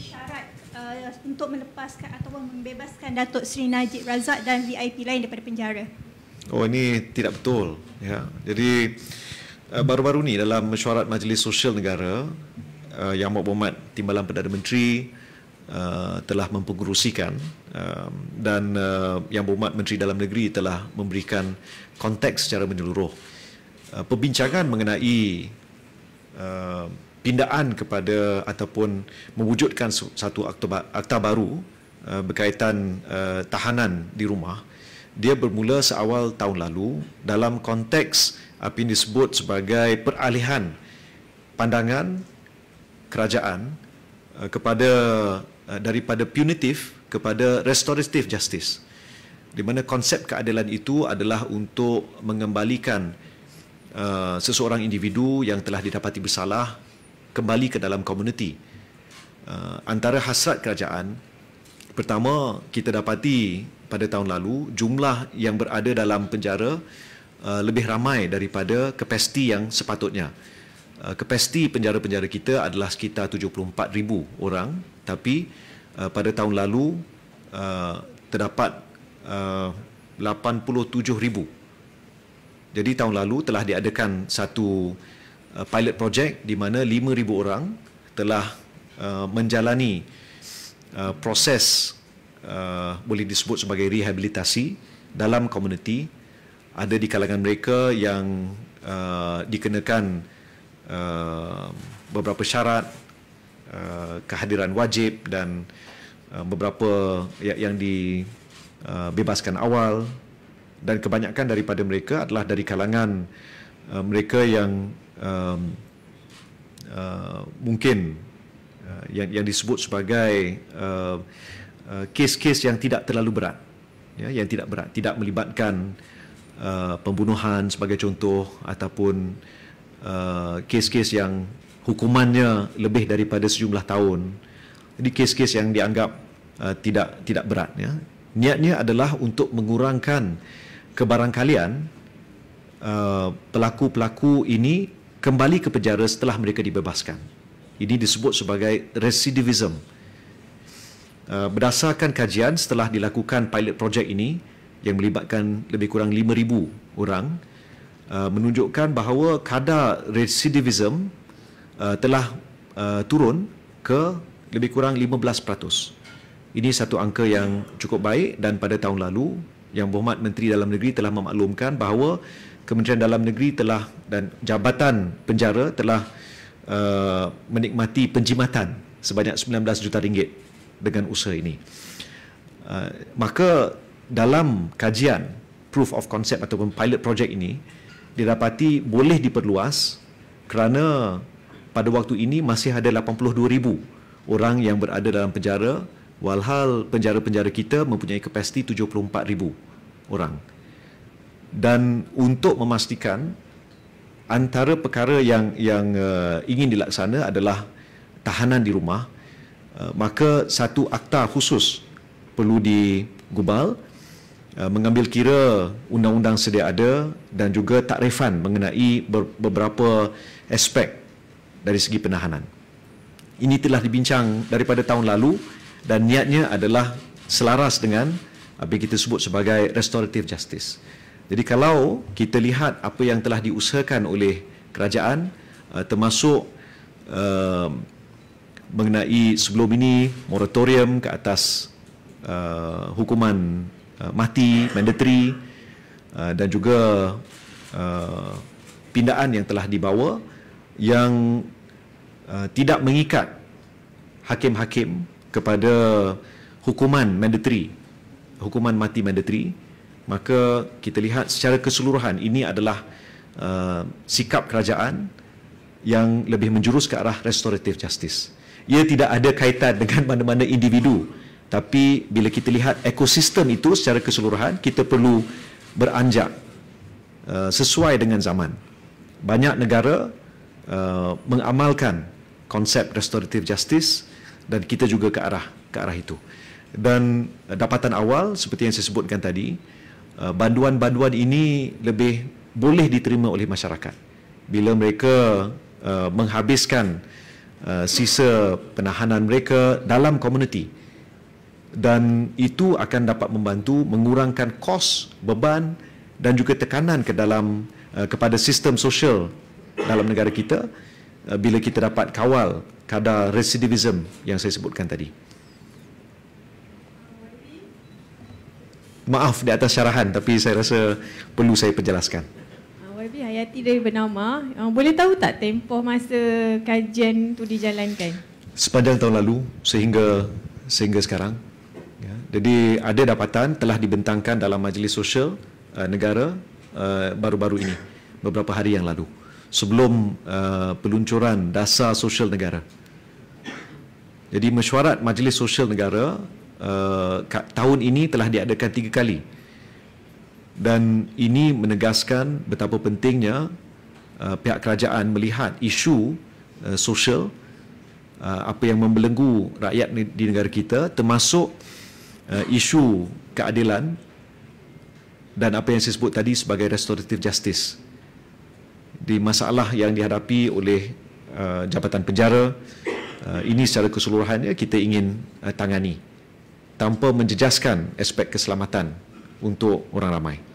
syarat uh, untuk melepaskan ataupun membebaskan Datuk Seri Najib Razak dan VIP lain daripada penjara? Oh ini tidak betul. Ya. Jadi uh, baru-baru ni dalam mesyuarat Majlis Sosial Negara uh, Yang Berhormat Timbalan Perdana Menteri Uh, telah mempengerusikan uh, dan uh, yang berhormat Menteri Dalam Negeri telah memberikan konteks secara menyeluruh uh, perbincangan mengenai uh, pindaan kepada ataupun mewujudkan satu akta, akta baru uh, berkaitan uh, tahanan di rumah dia bermula seawal tahun lalu dalam konteks apa yang disebut sebagai peralihan pandangan kerajaan uh, kepada uh, daripada punitive kepada restorative justice di mana konsep keadilan itu adalah untuk mengembalikan uh, seseorang individu yang telah didapati bersalah kembali ke dalam komuniti. Uh, antara hasrat kerajaan, pertama kita dapati pada tahun lalu jumlah yang berada dalam penjara uh, lebih ramai daripada kapasiti yang sepatutnya. Uh, kapasiti penjara-penjara kita adalah sekitar ribu orang tapi uh, pada tahun lalu uh, terdapat uh, ribu Jadi tahun lalu telah diadakan satu Uh, pilot project di mana 5,000 orang telah uh, menjalani uh, proses uh, boleh disebut sebagai rehabilitasi dalam komuniti ada di kalangan mereka yang uh, dikenakan uh, beberapa syarat uh, kehadiran wajib dan uh, beberapa ya, yang, yang dibebaskan uh, awal dan kebanyakan daripada mereka adalah dari kalangan uh, mereka yang um, uh, mungkin uh, yang, yang disebut sebagai kes-kes uh, uh, yang tidak terlalu berat, ya, yang tidak berat, tidak melibatkan uh, pembunuhan sebagai contoh ataupun uh, kes-kes uh, yang hukumannya lebih daripada sejumlah tahun. Jadi kes-kes yang dianggap uh, tidak tidak berat, ya. niatnya adalah untuk mengurangkan kebarangkalian uh, pelaku-pelaku ini kembali ke penjara setelah mereka dibebaskan. Ini disebut sebagai residivism. Uh, berdasarkan kajian setelah dilakukan pilot projek ini yang melibatkan lebih kurang 5,000 orang uh, menunjukkan bahawa kadar residivism uh, telah turun ke lebih kurang 15%. Ini satu angka yang cukup baik dan pada tahun lalu yang berhormat Menteri Dalam Negeri telah memaklumkan bahawa uh, Kementerian Dalam Negeri telah dan Jabatan Penjara telah uh, menikmati penjimatan sebanyak 19 juta ringgit dengan usaha ini. Uh, maka dalam kajian proof of concept ataupun pilot project ini didapati boleh diperluas kerana pada waktu ini masih ada 82,000 orang yang berada dalam penjara walhal penjara-penjara kita mempunyai kapasiti 74,000 orang dan untuk memastikan antara perkara yang yang uh, ingin dilaksana adalah tahanan di rumah uh, maka satu akta khusus perlu digubal eh, mengambil kira undang-undang sedia ada dan juga takrifan mengenai beberapa aspek dari segi penahanan. Ini telah dibincang daripada tahun lalu dan niatnya adalah selaras dengan apa kita sebut sebagai restorative justice. Jadi kalau kita lihat apa yang telah diusahakan oleh kerajaan uh, termasuk uh, mengenai sebelum ini moratorium ke atas uh, hukuman uh, mati mandatory uh, dan juga uh, pindaan yang telah dibawa yang uh, tidak mengikat hakim-hakim kepada hukuman mandatory hukuman mati mandatory maka kita lihat secara keseluruhan ini adalah uh, sikap kerajaan yang lebih menjurus ke arah restorative justice. Ia tidak ada kaitan dengan mana-mana individu tapi bila kita lihat ekosistem itu secara keseluruhan kita perlu beranjak uh, sesuai dengan zaman. Banyak negara uh, mengamalkan konsep restorative justice dan kita juga ke arah ke arah itu. Dan uh, dapatan awal seperti yang saya sebutkan tadi Eh, banduan-banduan ini lebih boleh diterima oleh masyarakat bila mereka uh, menghabiskan uh, sisa penahanan mereka dalam komuniti dan itu akan dapat membantu mengurangkan kos beban dan juga tekanan ke dalam uh, kepada sistem sosial dalam negara kita uh, bila kita dapat kawal kadar residivism yang saya sebutkan tadi maaf di atas syarahan tapi saya rasa perlu saya perjelaskan. Ah, YB Hayati dari Bernama, ah, boleh tahu tak tempoh masa kajian tu dijalankan? Sepanjang tahun lalu sehingga sehingga sekarang. Ya. Jadi ada dapatan telah dibentangkan dalam majlis sosial uh, negara uh, baru-baru ini, beberapa hari yang lalu. Sebelum uh, peluncuran dasar sosial negara. Jadi mesyuarat majlis sosial negara uh, tahun ini telah diadakan tiga kali dan ini menegaskan betapa pentingnya uh, pihak kerajaan melihat isu uh, sosial uh, apa yang membelenggu rakyat di negara kita termasuk uh, isu keadilan dan apa yang saya sebut tadi sebagai restorative justice di masalah yang dihadapi oleh uh, jabatan penjara uh, ini secara keseluruhannya kita ingin uh, tangani tanpa menjejaskan aspek keselamatan untuk orang ramai.